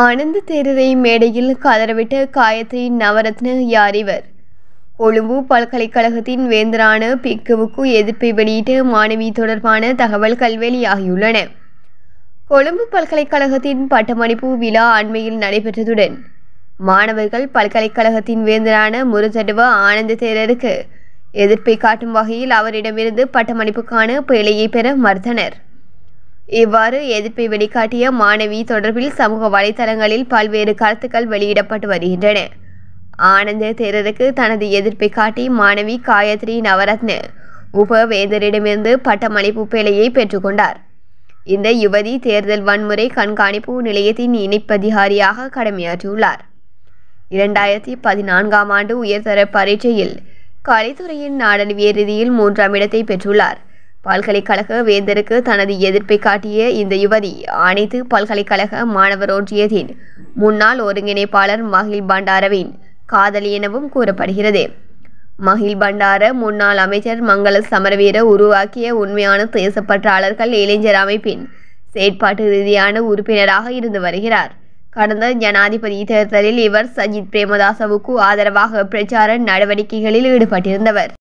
ஆனந்த தேரரை மேடையில் கதறவிட்ட காயத்ரி நவரத்ன யார் இவர் கொழும்பு பல்கலைக்கழகத்தின் வேந்தரான பிக்குவுக்கு எதிர்ப்பை வெளியிட்ட மாணவி தொடர்பான தகவல் கல்வெளியாகியுள்ளன கொழும்பு பல்கலைக்கழகத்தின் பட்டமளிப்பு விழா அண்மையில் நடைபெற்றதுடன் மாணவர்கள் பல்கலைக்கழகத்தின் வேந்தரான முருதடுவ ஆனந்த தேரருக்கு எதிர்ப்பை காட்டும் வகையில் அவரிடமிருந்து பட்டமளிப்புக்கான பிழையை பெற மறுத்தனர் இவ்வாறு எதிர்ப்பை வெளிக்காட்டிய மாணவி தொடர்பில் சமூக வலைதளங்களில் பல்வேறு கருத்துக்கள் வெளியிடப்பட்டு வருகின்றன ஆனந்த தேரருக்கு தனது எதிர்ப்பை காட்டி மாணவி காயத்ரி நவரத்ன உபவேந்தரிடமிருந்து பட்டமளிப்பு பேழையை பெற்றுக்கொண்டார் இந்த யுவதி தேர்தல் வன்முறை கண்காணிப்பு நிலையத்தின் இணைப்பதிகாரியாக கடமையாற்றியுள்ளார் இரண்டாயிரத்தி பதினான்காம் ஆண்டு உயர்தர பரீட்சையில் கலைத்துறையின் நாடலிவிய ரீதியில் மூன்றாம் இடத்தை பெற்றுள்ளார் பல்கலைக்கழக வேந்தருக்கு தனது எதிர்ப்பை காட்டிய இந்த யுவதி அனைத்து பல்கலைக்கழக மாணவர் ஒன்றியத்தின் முன்னாள் ஒருங்கிணைப்பாளர் மகிழ் பண்டாரவின் காதலி எனவும் கூறப்படுகிறது மகிழ் பண்டார முன்னாள் அமைச்சர் மங்கள சமரவீர உருவாக்கிய உண்மையான தேசப்பற்றாளர்கள் இளைஞர் அமைப்பின் செயற்பாட்டு ரீதியான உறுப்பினராக இருந்து வருகிறார் கடந்த ஜனாதிபதி தேர்தலில் இவர் சஜித் பிரேமதாசவுக்கு ஆதரவாக பிரச்சார நடவடிக்கைகளில் ஈடுபட்டிருந்தவர்